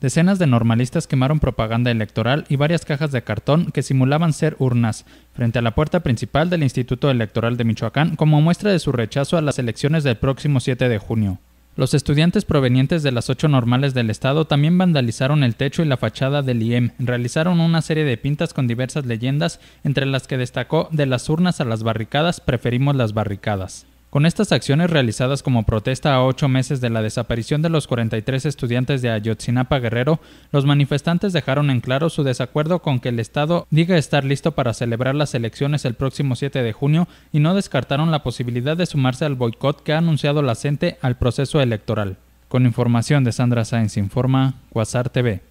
Decenas de normalistas quemaron propaganda electoral y varias cajas de cartón que simulaban ser urnas frente a la puerta principal del Instituto Electoral de Michoacán como muestra de su rechazo a las elecciones del próximo 7 de junio. Los estudiantes provenientes de las ocho normales del estado también vandalizaron el techo y la fachada del IEM, realizaron una serie de pintas con diversas leyendas, entre las que destacó de las urnas a las barricadas, preferimos las barricadas. Con estas acciones realizadas como protesta a ocho meses de la desaparición de los 43 estudiantes de Ayotzinapa Guerrero, los manifestantes dejaron en claro su desacuerdo con que el Estado diga estar listo para celebrar las elecciones el próximo 7 de junio y no descartaron la posibilidad de sumarse al boicot que ha anunciado la CENTE al proceso electoral. Con información de Sandra Sáenz Informa, Quasar TV.